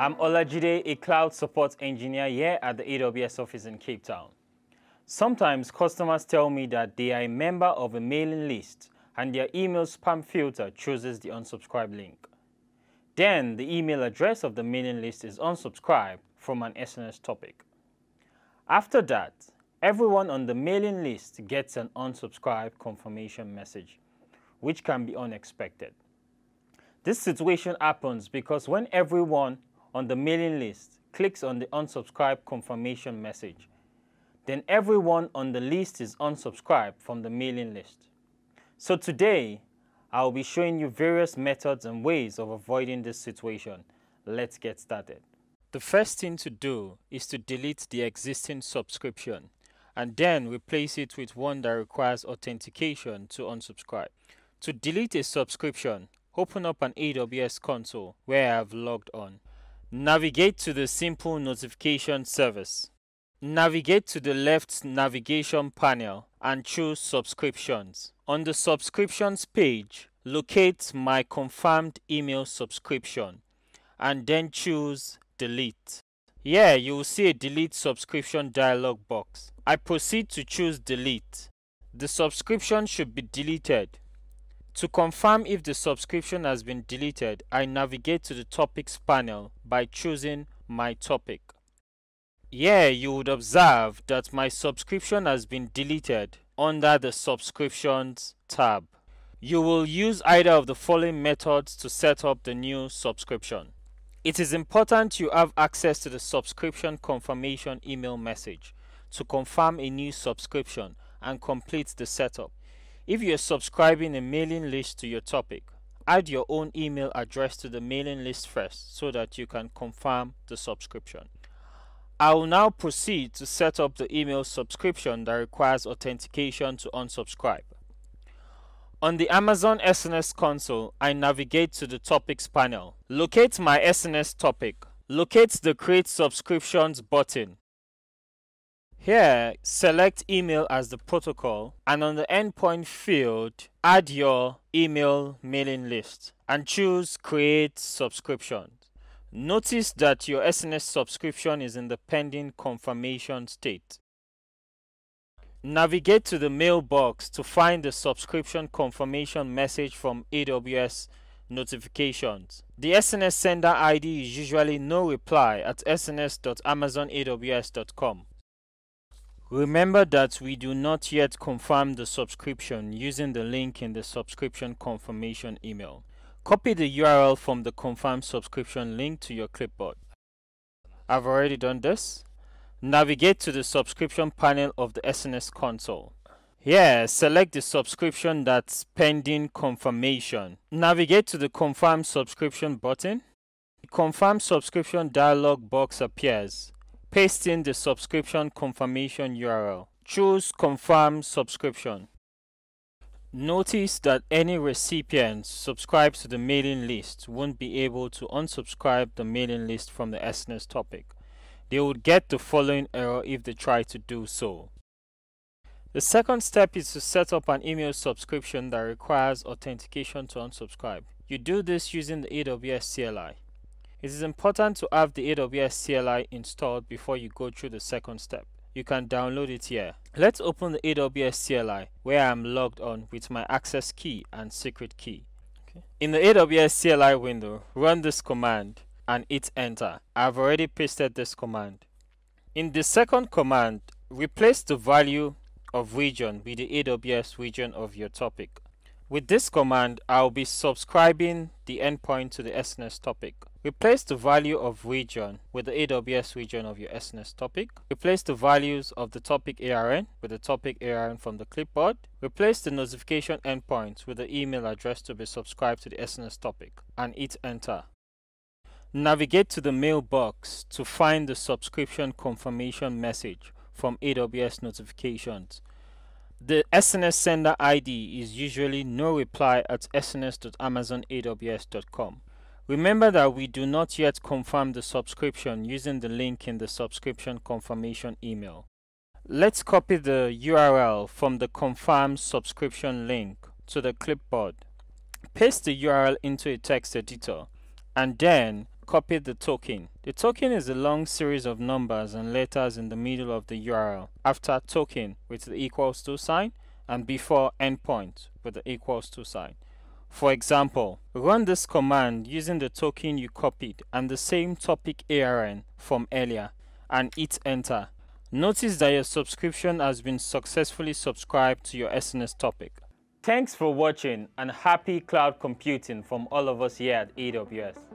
I'm Olajide, a cloud support engineer here at the AWS office in Cape Town. Sometimes customers tell me that they are a member of a mailing list and their email spam filter chooses the unsubscribe link. Then the email address of the mailing list is unsubscribed from an SNS topic. After that, everyone on the mailing list gets an unsubscribe confirmation message, which can be unexpected. This situation happens because when everyone on the mailing list clicks on the unsubscribe confirmation message, then everyone on the list is unsubscribed from the mailing list. So today, I'll be showing you various methods and ways of avoiding this situation. Let's get started. The first thing to do is to delete the existing subscription and then replace it with one that requires authentication to unsubscribe. To delete a subscription, open up an AWS console where I have logged on. Navigate to the Simple Notification service. Navigate to the left navigation panel and choose Subscriptions. On the Subscriptions page, locate My Confirmed Email Subscription and then choose Delete. Here, you will see a Delete Subscription dialog box. I proceed to choose Delete. The subscription should be deleted to confirm if the subscription has been deleted, I navigate to the Topics panel by choosing My Topic. Here, you would observe that my subscription has been deleted under the Subscriptions tab. You will use either of the following methods to set up the new subscription. It is important you have access to the subscription confirmation email message to confirm a new subscription and complete the setup. If you're subscribing a mailing list to your topic, add your own email address to the mailing list first so that you can confirm the subscription. I will now proceed to set up the email subscription that requires authentication to unsubscribe. On the Amazon SNS console, I navigate to the Topics panel. Locate my SNS topic. Locate the Create Subscriptions button here, select email as the protocol and on the endpoint field, add your email mailing list and choose create subscription. Notice that your SNS subscription is in the pending confirmation state. Navigate to the mailbox to find the subscription confirmation message from AWS notifications. The SNS sender ID is usually no reply at sns.amazonaws.com. Remember that we do not yet confirm the subscription using the link in the subscription confirmation email. Copy the URL from the confirm subscription link to your clipboard. I've already done this. Navigate to the subscription panel of the SNS console. Here, select the subscription that's pending confirmation. Navigate to the confirm subscription button. The confirm subscription dialog box appears. Paste in the subscription confirmation URL. Choose confirm subscription. Notice that any recipients subscribed to the mailing list won't be able to unsubscribe the mailing list from the SNS topic. They would get the following error if they try to do so. The second step is to set up an email subscription that requires authentication to unsubscribe. You do this using the AWS CLI. It is important to have the AWS CLI installed before you go through the second step. You can download it here. Let's open the AWS CLI where I am logged on with my access key and secret key. Okay. In the AWS CLI window, run this command and hit enter. I've already pasted this command. In the second command, replace the value of region with the AWS region of your topic. With this command, I'll be subscribing the endpoint to the SNS topic. Replace the value of region with the AWS region of your SNS topic. Replace the values of the topic ARN with the topic ARN from the clipboard. Replace the notification endpoint with the email address to be subscribed to the SNS topic and hit enter. Navigate to the mailbox to find the subscription confirmation message from AWS notifications. The SNS sender ID is usually no reply at sns.amazonaws.com. Remember that we do not yet confirm the subscription using the link in the subscription confirmation email. Let's copy the URL from the confirm subscription link to the clipboard. Paste the URL into a text editor and then copy the token. The token is a long series of numbers and letters in the middle of the URL after token with the equals to sign and before endpoint with the equals to sign. For example, run this command using the token you copied and the same topic ARN from earlier and hit enter. Notice that your subscription has been successfully subscribed to your SNS topic. Thanks for watching and happy cloud computing from all of us here at AWS.